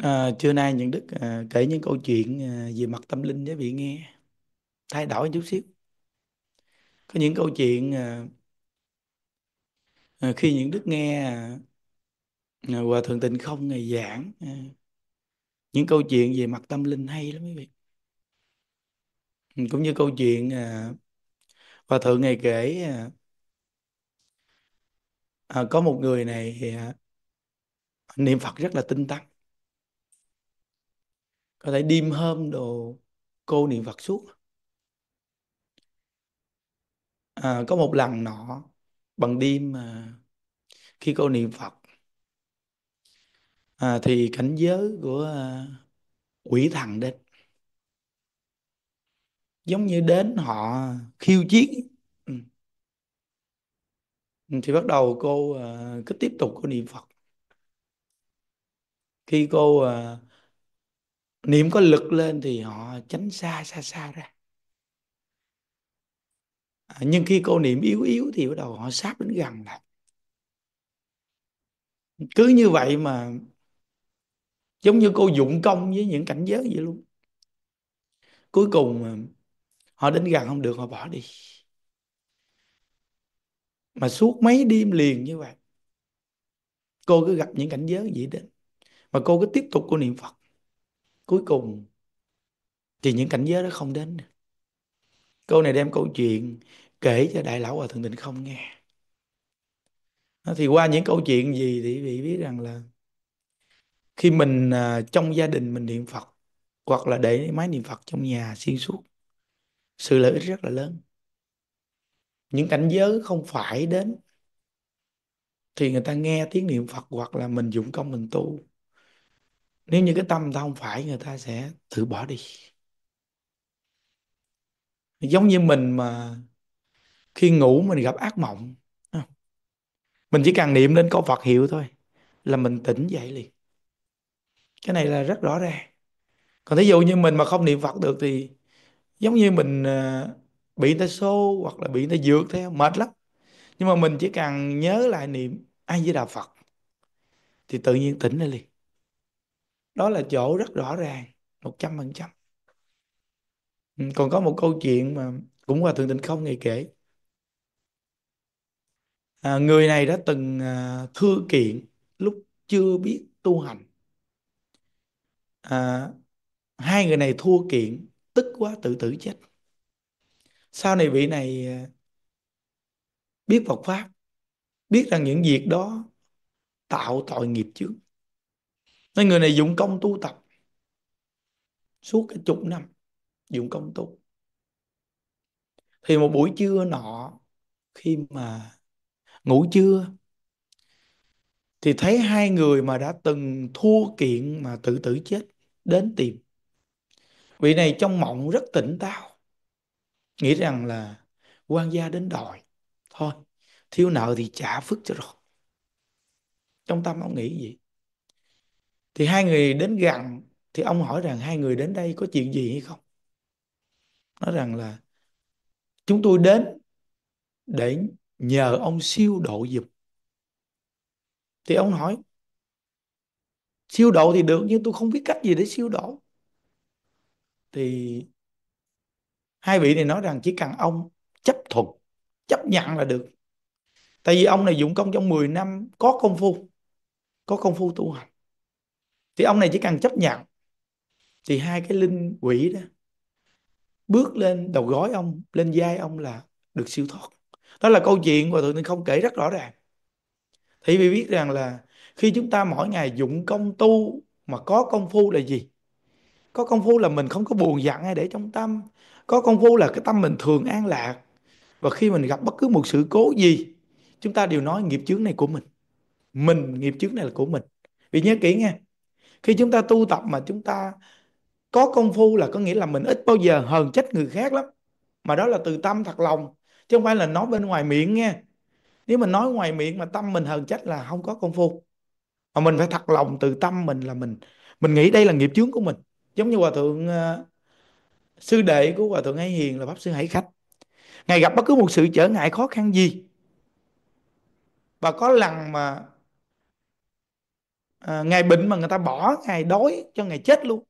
À, trưa nay những Đức à, kể những câu chuyện à, về mặt tâm linh với vị nghe thay đổi chút xíu có những câu chuyện à, à, khi những Đức nghe à, hòa thượng tình Không ngày giảng à, những câu chuyện về mặt tâm linh hay lắm quý vị cũng như câu chuyện à, hòa thượng ngày kể à, à, có một người này à, niệm Phật rất là tinh tấn có thể đêm hôm đồ cô niệm Phật suốt à, có một lần nọ bằng đêm mà khi cô niệm Phật à, thì cảnh giới của à, quỷ thần đến giống như đến họ khiêu chiến ừ. Ừ, thì bắt đầu cô à, cứ tiếp tục cô niệm Phật khi cô à, niệm có lực lên thì họ tránh xa xa xa ra à, nhưng khi cô niệm yếu yếu thì bắt đầu họ sát đến gần lại cứ như vậy mà giống như cô dụng công với những cảnh giới vậy luôn cuối cùng họ đến gần không được họ bỏ đi mà suốt mấy đêm liền như vậy cô cứ gặp những cảnh giới vậy đến mà cô cứ tiếp tục cô niệm phật cuối cùng thì những cảnh giới đó không đến câu này đem câu chuyện kể cho đại lão hòa thượng tịnh không nghe thì qua những câu chuyện gì thì vị biết rằng là khi mình à, trong gia đình mình niệm phật hoặc là để máy niệm phật trong nhà xuyên suốt sự lợi ích rất là lớn những cảnh giới không phải đến thì người ta nghe tiếng niệm phật hoặc là mình dụng công mình tu nếu như cái tâm ta không phải người ta sẽ tự bỏ đi giống như mình mà khi ngủ mình gặp ác mộng mình chỉ cần niệm lên câu Phật hiệu thôi là mình tỉnh dậy liền cái này là rất rõ ràng còn thí dụ như mình mà không niệm Phật được thì giống như mình à, bị người ta xô hoặc là bị người ta dược theo mệt lắm nhưng mà mình chỉ cần nhớ lại niệm ai với đạo Phật thì tự nhiên tỉnh lên liền đó là chỗ rất rõ ràng một trăm phần trăm ừ, còn có một câu chuyện mà cũng hòa thượng tịnh không ngày kể à, người này đã từng à, thư kiện lúc chưa biết tu hành à, hai người này thua kiện tức quá tự tử chết sau này vị này à, biết Phật pháp biết rằng những việc đó tạo tội nghiệp trước nói người này dụng công tu tập suốt cái chục năm dụng công tu thì một buổi trưa nọ khi mà ngủ trưa thì thấy hai người mà đã từng thua kiện mà tự tử chết đến tìm vị này trong mộng rất tỉnh táo nghĩ rằng là quan gia đến đòi thôi thiếu nợ thì trả phức cho rồi trong tâm ông nghĩ gì thì hai người đến gần thì ông hỏi rằng hai người đến đây có chuyện gì hay không nói rằng là chúng tôi đến để nhờ ông siêu độ giùm thì ông hỏi siêu độ thì được nhưng tôi không biết cách gì để siêu độ thì hai vị này nói rằng chỉ cần ông chấp thuận chấp nhận là được tại vì ông này dụng công trong 10 năm có công phu có công phu tu hành thì ông này chỉ cần chấp nhận thì hai cái linh quỷ đó bước lên đầu gói ông lên vai ông là được siêu thoát đó là câu chuyện mà thượng nên không kể rất rõ ràng thì vì biết rằng là khi chúng ta mỗi ngày dụng công tu mà có công phu là gì có công phu là mình không có buồn giận hay để trong tâm có công phu là cái tâm mình thường an lạc và khi mình gặp bất cứ một sự cố gì chúng ta đều nói nghiệp chướng này của mình mình nghiệp chướng này là của mình vì nhớ kỹ nha khi chúng ta tu tập mà chúng ta có công phu là có nghĩa là mình ít bao giờ hờn trách người khác lắm mà đó là từ tâm thật lòng chứ không phải là nói bên ngoài miệng nghe nếu mình nói ngoài miệng mà tâm mình hờn trách là không có công phu mà mình phải thật lòng từ tâm mình là mình mình nghĩ đây là nghiệp chướng của mình giống như hòa thượng uh, sư đệ của hòa thượng hải hiền là pháp sư hải khách ngày gặp bất cứ một sự trở ngại khó khăn gì và có lần mà à, ngày bệnh mà người ta bỏ ngày đói cho ngày chết luôn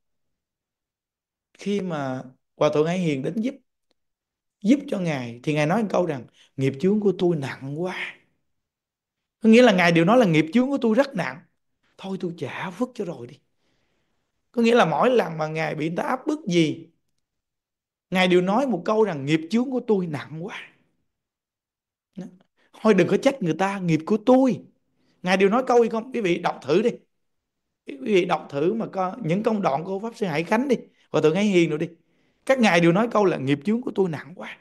khi mà hòa thượng hải hiền đến giúp giúp cho ngài thì ngài nói một câu rằng nghiệp chướng của tôi nặng quá có nghĩa là ngài đều nói là nghiệp chướng của tôi rất nặng thôi tôi trả phước cho rồi đi có nghĩa là mỗi lần mà ngài bị người ta áp bức gì ngài đều nói một câu rằng nghiệp chướng của tôi nặng quá thôi đừng có trách người ta nghiệp của tôi ngài đều nói câu gì không quý vị đọc thử đi quý vị đọc thử mà có những công đoạn của pháp sư hải khánh đi và tự ngay hiền rồi đi các ngài đều nói câu là nghiệp chướng của tôi nặng quá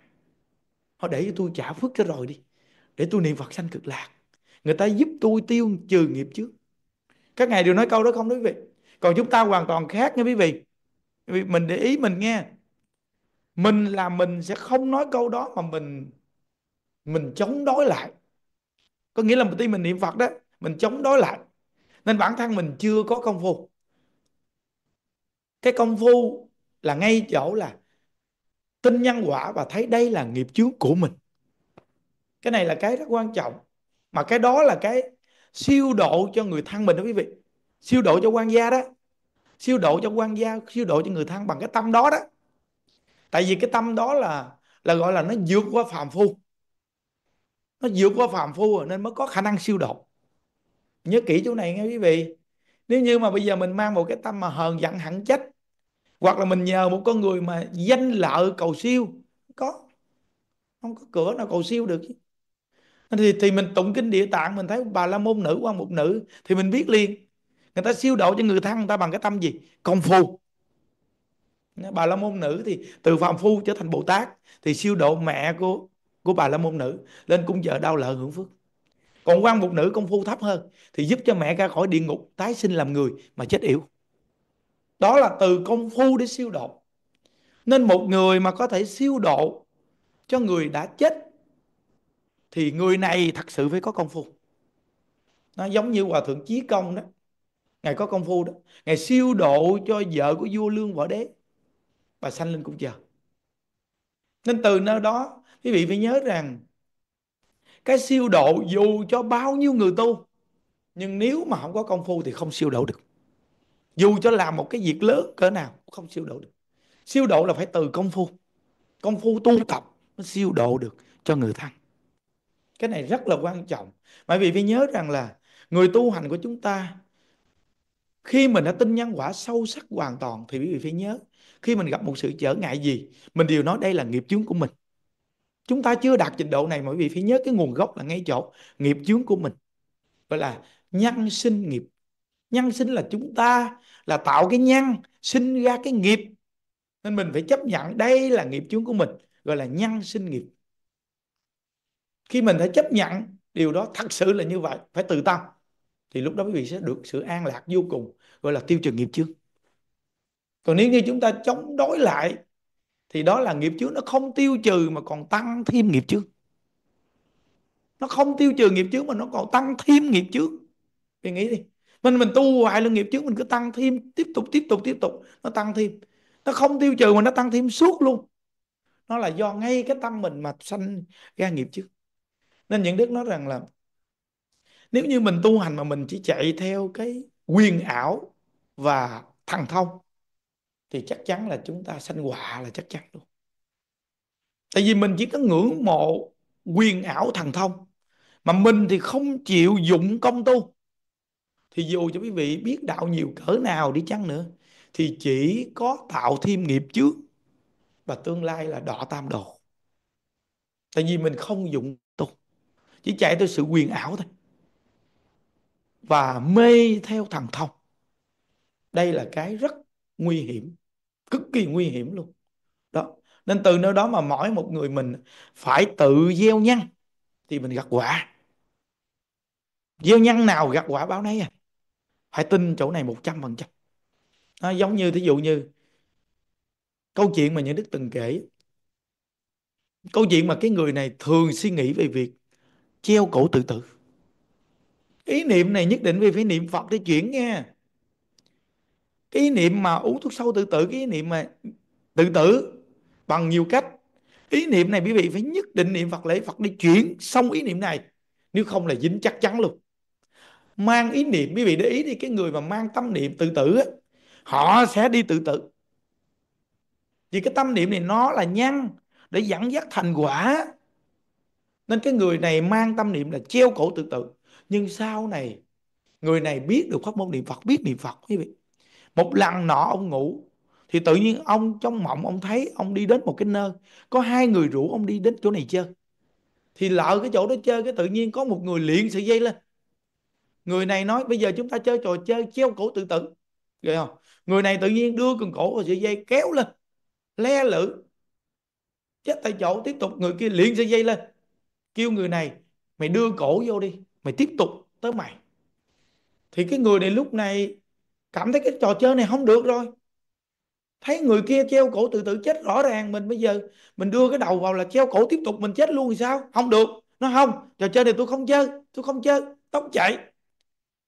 họ để cho tôi trả phước cho rồi đi để tôi niệm phật sanh cực lạc người ta giúp tôi tiêu trừ nghiệp chướng các ngài đều nói câu đó không đó quý vị còn chúng ta hoàn toàn khác nha quý vị mình để ý mình nghe mình là mình sẽ không nói câu đó mà mình mình chống đối lại có nghĩa là một tí mình niệm phật đó mình chống đối lại nên bản thân mình chưa có công phu cái công phu là ngay chỗ là tin nhân quả và thấy đây là nghiệp chướng của mình cái này là cái rất quan trọng mà cái đó là cái siêu độ cho người thân mình đó quý vị siêu độ cho quan gia đó siêu độ cho quan gia siêu độ cho người thân bằng cái tâm đó đó tại vì cái tâm đó là là gọi là nó vượt qua phàm phu nó vượt qua phàm phu rồi nên mới có khả năng siêu độ nhớ kỹ chỗ này nghe quý vị nếu như mà bây giờ mình mang một cái tâm mà hờn giận hẳn trách hoặc là mình nhờ một con người mà danh lợi cầu siêu có không có cửa nào cầu siêu được thì thì mình tụng kinh địa tạng mình thấy bà la môn nữ quan một nữ thì mình biết liền người ta siêu độ cho người thân người ta bằng cái tâm gì công phu bà la môn nữ thì từ phàm phu trở thành bồ tát thì siêu độ mẹ của của bà la môn nữ lên cung vợ đau lợi hưởng phước còn quan một nữ công phu thấp hơn thì giúp cho mẹ ra khỏi địa ngục tái sinh làm người mà chết yểu đó là từ công phu để siêu độ nên một người mà có thể siêu độ cho người đã chết thì người này thật sự phải có công phu nó giống như hòa thượng chí công đó ngài có công phu đó ngài siêu độ cho vợ của vua lương võ đế bà sanh lên cũng chờ nên từ nơi đó quý vị phải nhớ rằng cái siêu độ dù cho bao nhiêu người tu nhưng nếu mà không có công phu thì không siêu độ được dù cho làm một cái việc lớn cỡ nào cũng không siêu độ được siêu độ là phải từ công phu công phu tu tập mới siêu độ được cho người thân cái này rất là quan trọng bởi vì phải nhớ rằng là người tu hành của chúng ta khi mình đã tin nhân quả sâu sắc hoàn toàn thì quý vị phải nhớ khi mình gặp một sự trở ngại gì mình đều nói đây là nghiệp chướng của mình chúng ta chưa đạt trình độ này mọi vị phải nhớ cái nguồn gốc là ngay chỗ nghiệp chướng của mình gọi là nhân sinh nghiệp nhân sinh là chúng ta là tạo cái nhân sinh ra cái nghiệp nên mình phải chấp nhận đây là nghiệp chướng của mình gọi là nhân sinh nghiệp khi mình phải chấp nhận điều đó thật sự là như vậy phải từ tâm thì lúc đó quý vị sẽ được sự an lạc vô cùng gọi là tiêu trừ nghiệp chướng còn nếu như chúng ta chống đối lại thì đó là nghiệp chướng nó không tiêu trừ mà còn tăng thêm nghiệp chướng nó không tiêu trừ nghiệp chướng mà nó còn tăng thêm nghiệp chướng mình nghĩ đi mình mình tu hoài là nghiệp chướng mình cứ tăng thêm tiếp tục tiếp tục tiếp tục nó tăng thêm nó không tiêu trừ mà nó tăng thêm suốt luôn nó là do ngay cái tâm mình mà sanh ra nghiệp chướng nên những đức nói rằng là nếu như mình tu hành mà mình chỉ chạy theo cái quyền ảo và thằng thông thì chắc chắn là chúng ta sanh họa là chắc chắn luôn tại vì mình chỉ có ngưỡng mộ quyền ảo thần thông mà mình thì không chịu dụng công tu thì dù cho quý vị biết đạo nhiều cỡ nào đi chăng nữa thì chỉ có tạo thêm nghiệp trước và tương lai là đọ tam đồ tại vì mình không dụng tu chỉ chạy theo sự quyền ảo thôi và mê theo thần thông đây là cái rất nguy hiểm cực kỳ nguy hiểm luôn đó nên từ nơi đó mà mỗi một người mình phải tự gieo nhân thì mình gặt quả gieo nhân nào gặt quả báo nấy à phải tin chỗ này một trăm 100% nó giống như thí dụ như câu chuyện mà những đức từng kể câu chuyện mà cái người này thường suy nghĩ về việc treo cổ tự tử ý niệm này nhất định vì phải niệm phật để chuyển nghe cái ý niệm mà uống thuốc sâu tự tử cái ý niệm mà tự tử bằng nhiều cách ý niệm này quý vị phải nhất định niệm Phật lễ Phật để chuyển xong ý niệm này nếu không là dính chắc chắn luôn mang ý niệm quý vị để ý đi cái người mà mang tâm niệm tự tử họ sẽ đi tự tử vì cái tâm niệm này nó là nhăn để dẫn dắt thành quả nên cái người này mang tâm niệm là treo cổ tự tử nhưng sau này người này biết được pháp môn niệm Phật biết niệm Phật quý vị một lần nọ ông ngủ thì tự nhiên ông trong mộng ông thấy ông đi đến một cái nơi có hai người rủ ông đi đến chỗ này chơi thì lỡ cái chỗ đó chơi cái tự nhiên có một người liền sợi dây lên người này nói bây giờ chúng ta chơi trò chơi treo cổ tự tử rồi không người này tự nhiên đưa cần cổ và sợi dây kéo lên le lử chết tại chỗ tiếp tục người kia liền sợi dây lên kêu người này mày đưa cổ vô đi mày tiếp tục tới mày thì cái người này lúc này cảm thấy cái trò chơi này không được rồi thấy người kia treo cổ tự tử chết rõ ràng mình bây giờ mình đưa cái đầu vào là treo cổ tiếp tục mình chết luôn thì sao không được nó không trò chơi này tôi không chơi tôi không chơi tóc chạy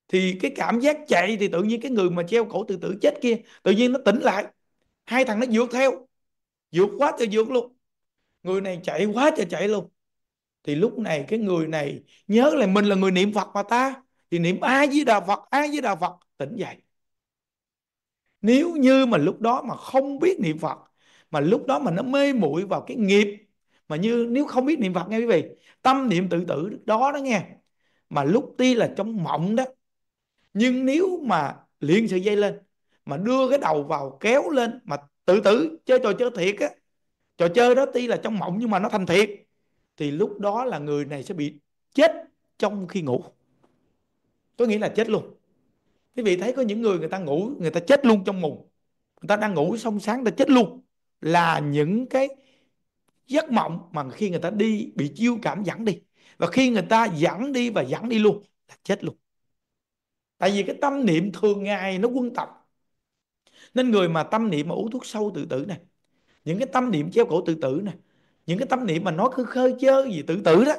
thì cái cảm giác chạy thì tự nhiên cái người mà treo cổ tự tử chết kia tự nhiên nó tỉnh lại hai thằng nó vượt theo vượt quá trời vượt luôn người này chạy quá trời chạy luôn thì lúc này cái người này nhớ là mình là người niệm phật mà ta thì niệm ai với đà phật ai với đà phật tỉnh dậy nếu như mà lúc đó mà không biết niệm phật mà lúc đó mà nó mê muội vào cái nghiệp mà như nếu không biết niệm phật nghe quý vị tâm niệm tự tử đó đó nghe mà lúc ti là trong mộng đó nhưng nếu mà liền sợi dây lên mà đưa cái đầu vào kéo lên mà tự tử chơi trò chơi thiệt á trò chơi đó ti là trong mộng nhưng mà nó thành thiệt thì lúc đó là người này sẽ bị chết trong khi ngủ tôi nghĩ là chết luôn quý vị thấy có những người người ta ngủ người ta chết luôn trong mùng người ta đang ngủ xong sáng người ta chết luôn là những cái giấc mộng mà khi người ta đi bị chiêu cảm dẫn đi và khi người ta dẫn đi và dẫn đi luôn là chết luôn tại vì cái tâm niệm thường ngày nó quân tập nên người mà tâm niệm mà uống thuốc sâu tự tử này những cái tâm niệm treo cổ tự tử này những cái tâm niệm mà nó cứ khơi chơi gì tự tử đó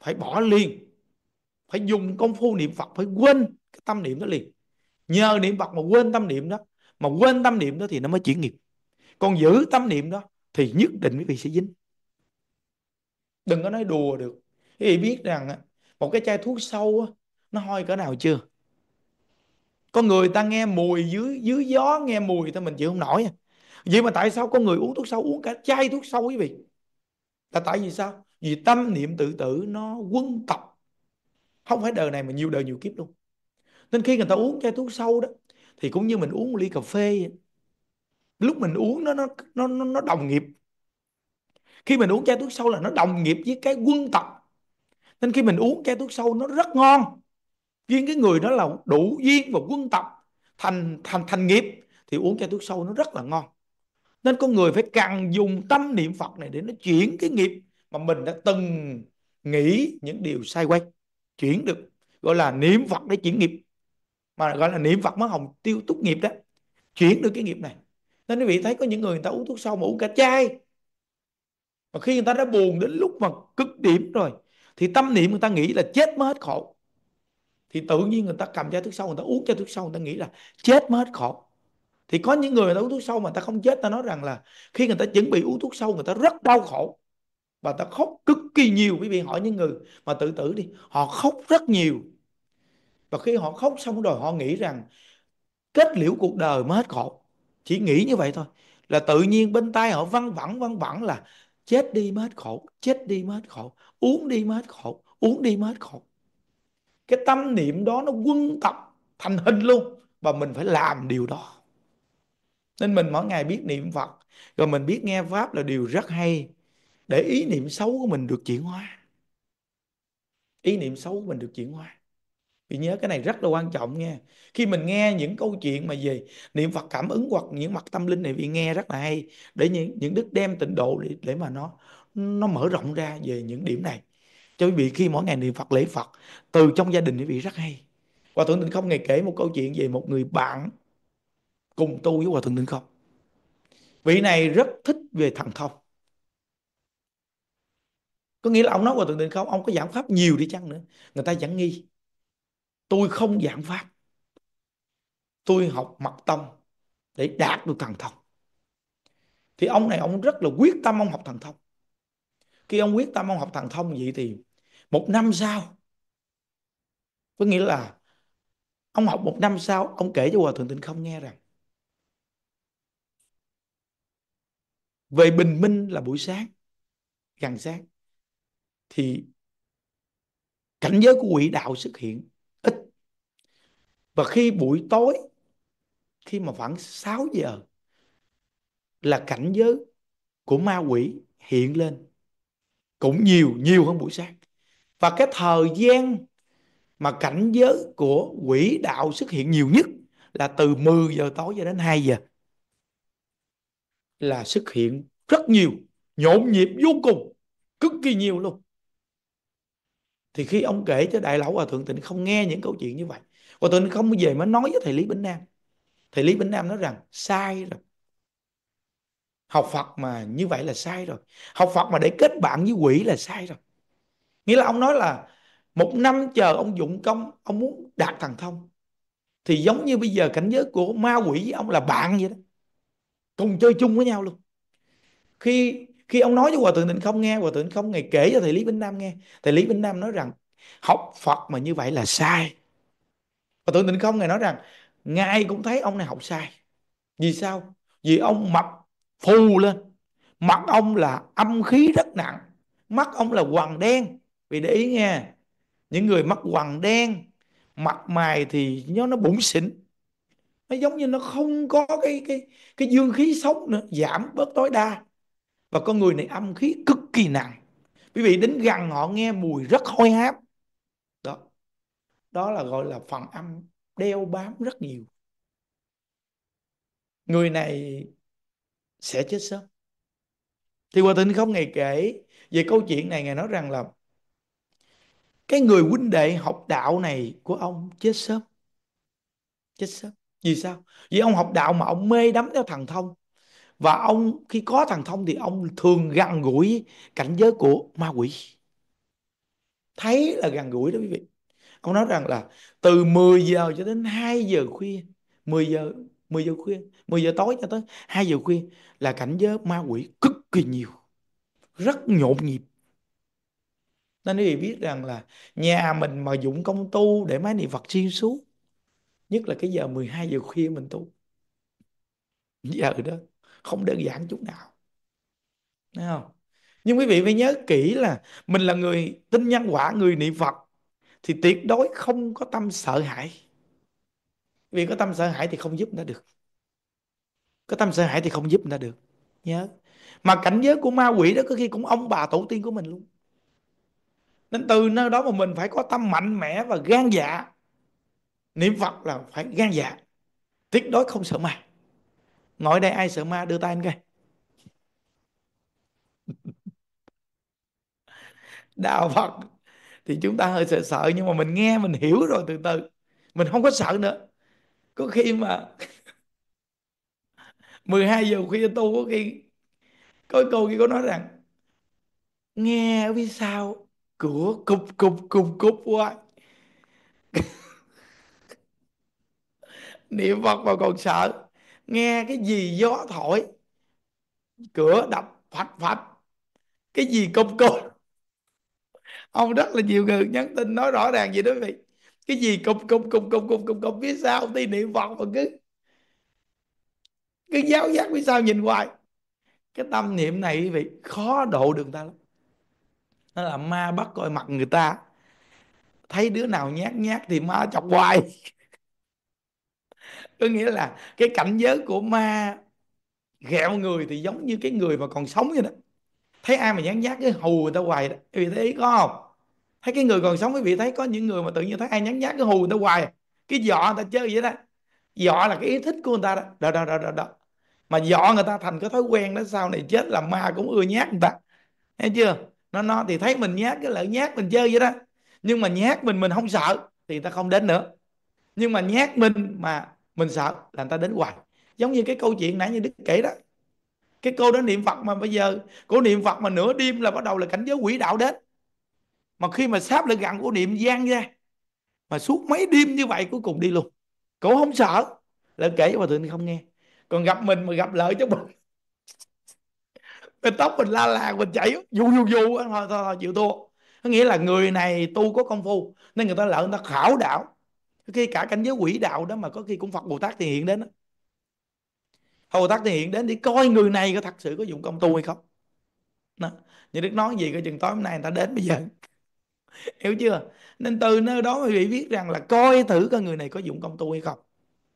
phải bỏ liền phải dùng công phu niệm phật phải quên cái tâm niệm đó liền nhờ niệm Phật mà quên tâm niệm đó mà quên tâm niệm đó thì nó mới chuyển nghiệp còn giữ tâm niệm đó thì nhất định quý vị sẽ dính đừng có nói đùa được quý vị biết rằng một cái chai thuốc sâu nó hôi cỡ nào chưa có người ta nghe mùi dưới dưới gió nghe mùi ta mình chịu không nổi à. vậy mà tại sao có người uống thuốc sâu uống cả chai thuốc sâu quý vị là tại vì sao vì tâm niệm tự tử nó quân tập không phải đời này mà nhiều đời nhiều kiếp luôn nên khi người ta uống chai thuốc sâu đó thì cũng như mình uống một ly cà phê lúc mình uống nó nó nó nó đồng nghiệp khi mình uống chai thuốc sâu là nó đồng nghiệp với cái quân tập nên khi mình uống chai thuốc sâu nó rất ngon riêng cái người đó là đủ duyên và quân tập thành thành thành nghiệp thì uống chai thuốc sâu nó rất là ngon nên con người phải càng dùng tâm niệm Phật này để nó chuyển cái nghiệp mà mình đã từng nghĩ những điều sai quay chuyển được gọi là niệm Phật để chuyển nghiệp mà gọi là niệm Phật mới hồng tiêu túc nghiệp đó chuyển được cái nghiệp này nên quý vị thấy có những người người ta uống thuốc sâu mà uống cả chai mà khi người ta đã buồn đến lúc mà cực điểm rồi thì tâm niệm người ta nghĩ là chết mới hết khổ thì tự nhiên người ta cầm chai thuốc sâu người ta uống chai thuốc sâu người ta nghĩ là chết mới hết khổ thì có những người, người ta uống thuốc sâu mà người ta không chết ta nói rằng là khi người ta chuẩn bị uống thuốc sâu người ta rất đau khổ và ta khóc cực kỳ nhiều quý vị hỏi những người mà tự tử đi họ khóc rất nhiều và khi họ khóc xong rồi họ nghĩ rằng kết liễu cuộc đời mới hết khổ chỉ nghĩ như vậy thôi là tự nhiên bên tay họ văng vẳng văng vẳng là chết đi mới hết khổ chết đi mới hết khổ uống đi mới hết khổ uống đi mới hết khổ cái tâm niệm đó nó quân tập thành hình luôn và mình phải làm điều đó nên mình mỗi ngày biết niệm Phật rồi mình biết nghe pháp là điều rất hay để ý niệm xấu của mình được chuyển hóa ý niệm xấu của mình được chuyển hóa vì nhớ cái này rất là quan trọng nha khi mình nghe những câu chuyện mà về niệm phật cảm ứng hoặc những mặt tâm linh này vì nghe rất là hay để những những đức đem tịnh độ để, để mà nó nó mở rộng ra về những điểm này cho quý vị khi mỗi ngày niệm phật lễ phật từ trong gia đình quý vị rất hay hòa thượng tịnh không ngày kể một câu chuyện về một người bạn cùng tu với hòa thượng tịnh không vị này rất thích về thần thông có nghĩa là ông nói hòa thượng tịnh không ông có giảm pháp nhiều đi chăng nữa người ta vẫn nghi tôi không giảng pháp tôi học mật tông để đạt được thần thông thì ông này ông rất là quyết tâm ông học thần thông khi ông quyết tâm ông học thần thông vậy thì một năm sau có nghĩa là ông học một năm sau ông kể cho hòa thượng tịnh không nghe rằng về bình minh là buổi sáng gần sáng thì cảnh giới của quỷ đạo xuất hiện và khi buổi tối khi mà khoảng 6 giờ là cảnh giới của ma quỷ hiện lên cũng nhiều nhiều hơn buổi sáng và cái thời gian mà cảnh giới của quỷ đạo xuất hiện nhiều nhất là từ 10 giờ tối cho đến 2 giờ là xuất hiện rất nhiều nhộn nhịp vô cùng cực kỳ nhiều luôn thì khi ông kể cho đại lão hòa thượng tịnh không nghe những câu chuyện như vậy và tôi không về mới nói với thầy lý bính nam thầy lý bính nam nói rằng sai rồi học phật mà như vậy là sai rồi học phật mà để kết bạn với quỷ là sai rồi nghĩa là ông nói là một năm chờ ông dụng công ông muốn đạt thần thông thì giống như bây giờ cảnh giới của ma quỷ với ông là bạn vậy đó cùng chơi chung với nhau luôn khi khi ông nói với hòa thượng định không nghe hòa thượng không ngày kể cho thầy lý bính nam nghe thầy lý bính nam nói rằng học phật mà như vậy là sai và tưởng định không ngài nói rằng ngài cũng thấy ông này học sai vì sao vì ông mặt phù lên mặt ông là âm khí rất nặng mắt ông là hoàng đen vì để ý nghe những người mắt hoàng đen mặt mày thì nó nó bụng xỉn nó giống như nó không có cái cái cái dương khí sống nữa giảm bớt tối đa và con người này âm khí cực kỳ nặng quý vị đến gần họ nghe mùi rất hôi hám đó là gọi là phần âm đeo bám rất nhiều người này sẽ chết sớm thì hòa thượng không ngày kể về câu chuyện này ngài nói rằng là cái người huynh đệ học đạo này của ông chết sớm chết sớm vì sao vì ông học đạo mà ông mê đắm theo thần thông và ông khi có thần thông thì ông thường gần gũi cảnh giới của ma quỷ thấy là gần gũi đó quý vị ông nói rằng là từ 10 giờ cho đến 2 giờ khuya 10 giờ 10 giờ khuya 10 giờ tối cho tới 2 giờ khuya là cảnh giới ma quỷ cực kỳ nhiều rất nhộn nhịp nên quý vị biết rằng là nhà mình mà dụng công tu để máy niệm Phật xuyên suốt nhất là cái giờ 12 giờ khuya mình tu giờ đó không đơn giản chút nào Thấy không? Nhưng quý vị phải nhớ kỹ là mình là người tin nhân quả, người niệm Phật thì tuyệt đối không có tâm sợ hãi vì có tâm sợ hãi thì không giúp nó được có tâm sợ hãi thì không giúp nó được nhớ mà cảnh giới của ma quỷ đó có khi cũng ông bà tổ tiên của mình luôn nên từ nơi đó mà mình phải có tâm mạnh mẽ và gan dạ niệm phật là phải gan dạ tuyệt đối không sợ ma ngồi đây ai sợ ma đưa tay anh coi đạo phật thì chúng ta hơi sợ sợ nhưng mà mình nghe mình hiểu rồi từ từ mình không có sợ nữa có khi mà 12 giờ khuya tu có khi có câu kia có nói rằng nghe ở phía sau cửa cục cục cục cục quá niệm phật mà còn sợ nghe cái gì gió thổi cửa đập phạch phạch cái gì cục cục ông rất là nhiều người nhắn tin nói rõ ràng gì đó quý vị cái gì cùng cùng cùng cùng cùng cùng cùng phía sau đi niệm phật mà cứ cứ giáo giác biết sao nhìn hoài cái tâm niệm này quý vị khó độ được ta lắm nó là ma bắt coi mặt người ta thấy đứa nào nhát nhát thì ma chọc hoài có nghĩa là cái cảnh giới của ma ghẹo người thì giống như cái người mà còn sống vậy đó thấy ai mà nhắn nhắc cái hù người ta hoài đó quý thấy ý có không thấy cái người còn sống quý vị thấy có những người mà tự nhiên thấy ai nhắn nhắc cái hù người ta hoài cái dọ người ta chơi vậy đó dọ là cái ý thích của người ta đó đó đó đó đó, đó. mà dọ người ta thành cái thói quen đó sau này chết là ma cũng ưa nhát người ta thấy chưa nó nó thì thấy mình nhát cái lợi nhát mình chơi vậy đó nhưng mà nhát mình mình không sợ thì người ta không đến nữa nhưng mà nhát mình mà mình sợ là người ta đến hoài giống như cái câu chuyện nãy như đức kể đó cái cô đó niệm phật mà bây giờ cô niệm phật mà nửa đêm là bắt đầu là cảnh giới quỷ đạo đến mà khi mà sắp lại gần cô niệm gian ra mà suốt mấy đêm như vậy cuối cùng đi luôn cô không sợ là kể cho bà thượng không nghe còn gặp mình mà gặp lợi cho mình mình tóc mình la làng mình chảy dù dù dù thôi, thôi, thôi chịu thua có nghĩa là người này tu có công phu nên người ta lợi người ta khảo đạo khi cả cảnh giới quỷ đạo đó mà có khi cũng phật bồ tát thì hiện đến đó. Hầu tắc thì hiện đến để coi người này có thật sự có dụng công tu hay không đó. Như Đức nói gì cái chừng tối hôm nay người ta đến bây giờ Hiểu chưa Nên từ nơi đó quý vị biết rằng là coi thử coi người này có dụng công tu hay không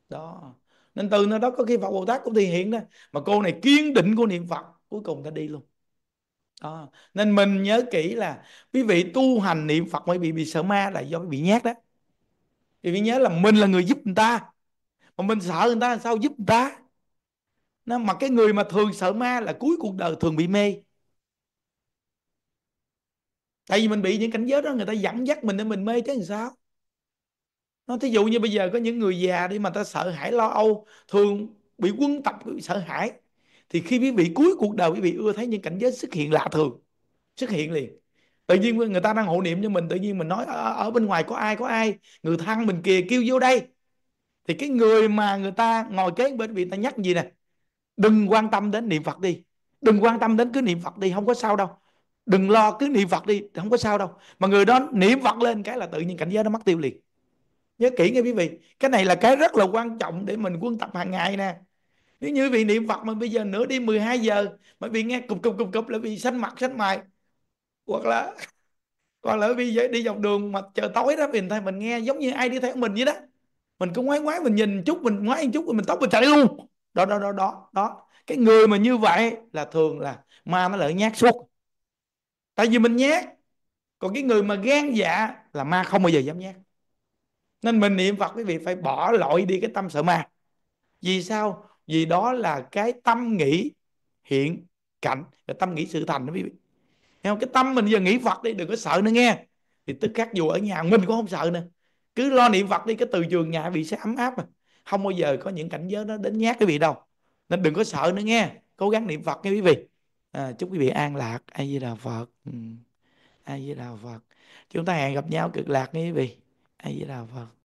Đó Nên từ nơi đó có khi Phật Bồ Tát cũng thể hiện đó Mà cô này kiên định của niệm Phật Cuối cùng ta đi luôn đó. Nên mình nhớ kỹ là Quý vị tu hành niệm Phật mới bị bị sợ ma là do bị nhát đó vì nhớ là mình là người giúp người ta Mà mình sợ người ta làm sao giúp người ta nó mà cái người mà thường sợ ma là cuối cuộc đời thường bị mê tại vì mình bị những cảnh giới đó người ta dẫn dắt mình để mình mê chứ làm sao nó thí dụ như bây giờ có những người già đi mà ta sợ hãi lo âu thường bị quân tập bị sợ hãi thì khi quý vị cuối cuộc đời quý vị ưa thấy những cảnh giới xuất hiện lạ thường xuất hiện liền tự nhiên người ta đang hộ niệm cho mình tự nhiên mình nói ở, ở bên ngoài có ai có ai người thân mình kìa kêu vô đây thì cái người mà người ta ngồi kế bên vị ta nhắc gì nè đừng quan tâm đến niệm phật đi đừng quan tâm đến cứ niệm phật đi không có sao đâu đừng lo cứ niệm phật đi không có sao đâu mà người đó niệm phật lên cái là tự nhiên cảnh giới nó mất tiêu liền nhớ kỹ nghe quý vị cái này là cái rất là quan trọng để mình quân tập hàng ngày nè nếu như vị niệm phật mà bây giờ nửa đi 12 giờ mà bị nghe cục cục cục cục là bị xanh mặt xanh mày hoặc là còn lỡ bây giờ đi dọc đường mà trời tối đó mình thấy mình nghe giống như ai đi theo mình vậy đó mình cứ ngoái ngoái mình nhìn chút mình ngoái một chút mình tóc mình chạy luôn đó đó đó đó đó cái người mà như vậy là thường là ma nó lại nhát suốt tại vì mình nhát còn cái người mà gan dạ là ma không bao giờ dám nhát nên mình niệm phật quý vị phải bỏ lội đi cái tâm sợ ma vì sao vì đó là cái tâm nghĩ hiện cảnh là tâm nghĩ sự thành đó quý vị Thấy cái tâm mình giờ nghĩ phật đi đừng có sợ nữa nghe thì tức khắc dù ở nhà mình cũng không sợ nữa cứ lo niệm phật đi cái từ trường nhà bị sẽ ấm áp mà không bao giờ có những cảnh giới đó đến nhát quý vị đâu nên đừng có sợ nữa nghe cố gắng niệm phật nha quý vị à, chúc quý vị an lạc ai di đà phật ai ừ. a di đà phật chúng ta hẹn gặp nhau cực lạc nha quý vị ai di đà phật